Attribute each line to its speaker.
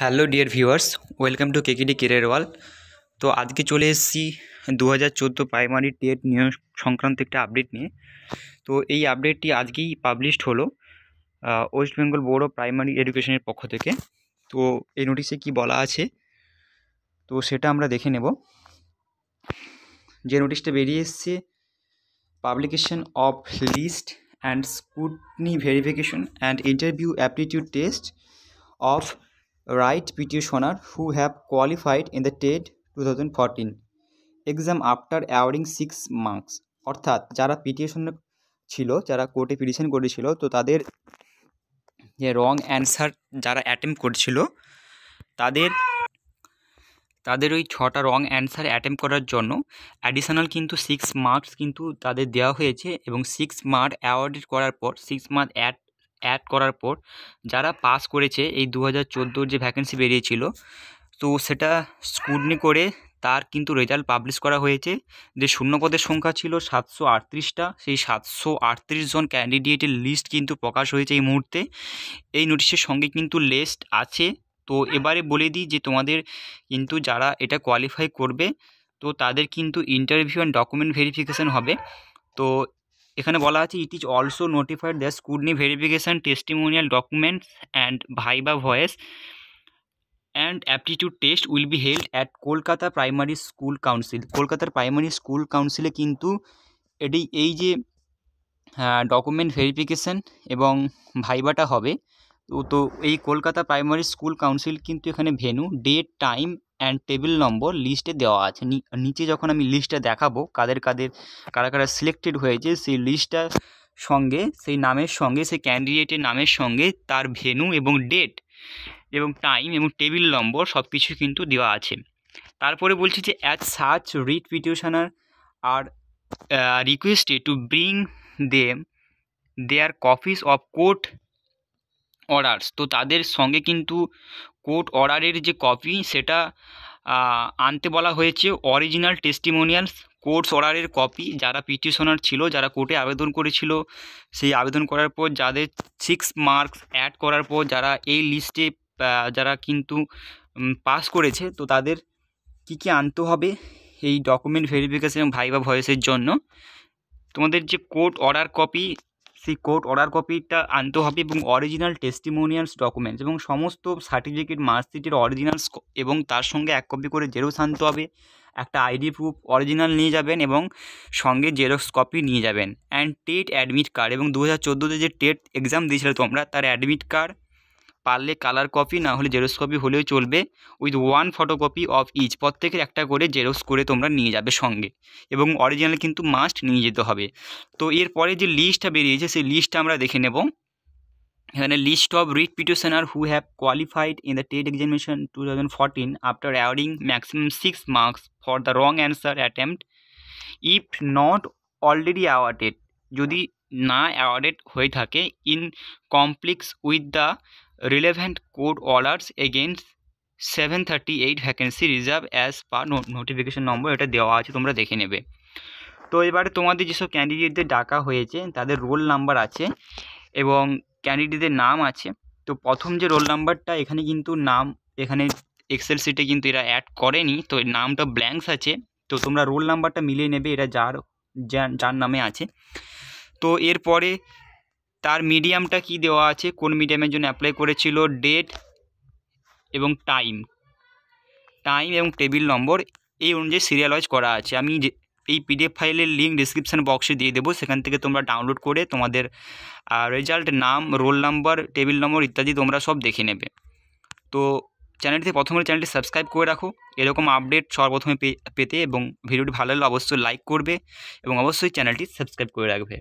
Speaker 1: hello dear viewers welcome to কেকিডি career wall তো আজকে চলে এসছি দু হাজার চোদ্দো প্রাইমারি টেট নিয়োগ সংক্রান্ত একটা আপডেট নিয়ে তো এই আপডেটটি আজকেই পাবলিশড হলো West Bengal board of primary এডুকেশনের পক্ষ থেকে তো এই নোটিশে কি বলা আছে তো সেটা আমরা দেখে নেব যে নোটিশটা বেরিয়ে এসছে publication of list and scrutiny verification and interview aptitude test of writ petitioner who have qualified in the TET two thousand fourteen exam after awarding six marks অর্থাৎ যারা পিটিশন ছিল যারা কোর্টে পিটিশন করেছিল তো তাদের যে রং অ্যান্সার যারা অ্যাটেম্প করছিল তাদের তাদের ওই ছটা রং অ্যান্সার অ্যাটেম্প করার জন্য অ্যাডিশনাল কিন্তু সিক্স মার্কস কিন্তু তাদের দেওয়া হয়েছে এবং সিক্স মার্ক অ্যাওয়ার্ডেড করার পর সিক্স মার্ক অ্যাড অ্যাড করার পর যারা পাস করেছে এই দু হাজার যে ভ্যাকেন্সি বেরিয়েছিল তো সেটা স্কুটনি করে তার কিন্তু রেজাল্ট পাবলিশ করা হয়েছে যে শূন্যপদের সংখ্যা ছিল সাতশো আটত্রিশটা সেই সাতশো আটত্রিশ জন ক্যান্ডিডেটের লিস্ট কিন্তু প্রকাশ হয়েছে এই মুহূর্তে এই নোটিশের সঙ্গে কিন্তু লিস্ট আছে তো এবারে বলে দিই যে তোমাদের কিন্তু যারা এটা কোয়ালিফাই করবে তো তাদের কিন্তু ইন্টারভিউ অ্যান্ড ডকুমেন্ট ভেরিফিকেশান হবে তো এখানে বলা আছে it is also notified the scrutiny verification testimonial documents and viva voce and aptitude test will be held at Kolkata primary school council কলকাতার প্রাইমারি স্কুল কাউন্সিলে কিন্তু এটি এই যে ডকুমেন্ট ভেরিফিকেশান এবং ভাইবাটা হবে তো তো এই কলকাতা প্রাইমারি স্কুল কাউন্সিল কিন্তু এখানে venue date time and table number লিস্টে দেওয়া আছে নিচে যখন আমি লিস্টটা দেখাবো কাদের কাদের কারা কারা সিলেক্টেড হয়েছে সেই লিস্টটার সঙ্গে সেই নামের সঙ্গে সেই ক্যান্ডিডেটের নামের সঙ্গে তার ভেনু এবং ডেট এবং টাইম এবং টেবিল নম্বর সব কিছু কিন্তু দেওয়া আছে তারপরে বলছি যে অ্যাজ সার্চ writ petitioner are requested to bring them their copies of court orders তো তাদের সঙ্গে কিন্তু কোর্ট অর্ডারের যে কপি সেটা আনতে বলা হয়েছে অরিজিনাল টেস্টিমোনিয়ালস কোর্টস অর্ডারের কপি যারা পিটিশনার ছিল যারা কোর্টে আবেদন করেছিল সেই আবেদন করার পর যাদের সিক্স মার্কস অ্যাড করার পর যারা এই লিস্টে যারা কিন্তু পাস করেছে তো তাদের কি কি আনতে হবে এই ডকুমেন্ট ভেরিফিকেশন ভাইবা ভয়েসের জন্য তোমাদের যে কোর্ট অর্ডার কপি সেই কোর্ট অর্ডার কপিটা আনতে হবে এবং অরিজিনাল টেস্টিমোনিয়ালস ডকুমেন্টস এবং সমস্ত সার্টিফিকেট মার্কশিটের অরিজিনালস এবং তার সঙ্গে এক কপি করে জেরক্স আনতে হবে একটা আইডি প্রুফ অরিজিনাল নিয়ে যাবেন এবং সঙ্গে জেরক্স কপি নিয়ে যাবেন অ্যান্ড টেট অ্যাডমিট কার্ড এবং দু হাজার চোদ্দোতে যে টেট এক্সাম দিয়েছিল তোমরা তার অ্যাডমিট কার্ড পারলে কালার কপি না হলে জেরক্স কপি হলেও চলবে with one photocopy of each প্রত্যেকের একটা করে জেরক্স করে তোমরা নিয়ে যাবে সঙ্গে এবং অরিজিনাল কিন্তু মাস্ট নিয়ে যেতে হবে তো এরপরে যে লিস্টটা বেরিয়েছে সেই লিস্টটা আমরা দেখে নেব এখানে list of writ petitioner who have qualified in the TET examination two thousand fourteen after awarding maximum six marks for the wrong answer attempt if not already awarded যদি না অ্যাওয়ার্ডেড হয়ে থাকে in compliance with the relevant against orders against 738 vacancy reserve as per notification number এটা দেওয়া আছে তোমরা দেখে নেবে তো এবারে তোমাদের যেসব ক্যান্ডিডেটদের ডাকা হয়েছে তাদের রোল নাম্বার আছে এবং ক্যান্ডিডেটদের নাম আছে তো প্রথম যে রোল নাম্বারটা এখানে কিন্তু নাম এখানে এক্সেল সিটে কিন্তু এরা অ্যাড করেনি তো নামটা ব্ল্যাঙ্কস আছে তো তোমরা রোল নাম্বারটা মিলিয়ে নেবে এরা যার যার নামে আছে তো এরপরে তার মিডিয়ামটা কি দেওয়া আছে কোন মিডিয়ামের জন্য অ্যাপ্লাই করেছিল ডেট এবং টাইম টাইম এবং টেবিল নম্বর এই অনুযায়ী সিরিয়ালাইজ করা আছে আমি এই পিডিএফ ফাইলের লিঙ্ক ডিসক্রিপশান বক্সে দিয়ে দেবো সেখান থেকে তোমরা ডাউনলোড করে তোমাদের রেজাল্ট নাম রোল নাম্বার টেবিল নম্বর ইত্যাদি তোমরা সব দেখে নেবে তো চ্যানেলটি প্রথমে চ্যানেলটি সাবস্ক্রাইব করে রাখো এরকম আপডেট সর্বপ্রথমে পেতে এবং ভিডিওটি ভালো লাগলে অবশ্যই লাইক করবে এবং অবশ্যই চ্যানেলটি সাবস্ক্রাইব করে রাখবে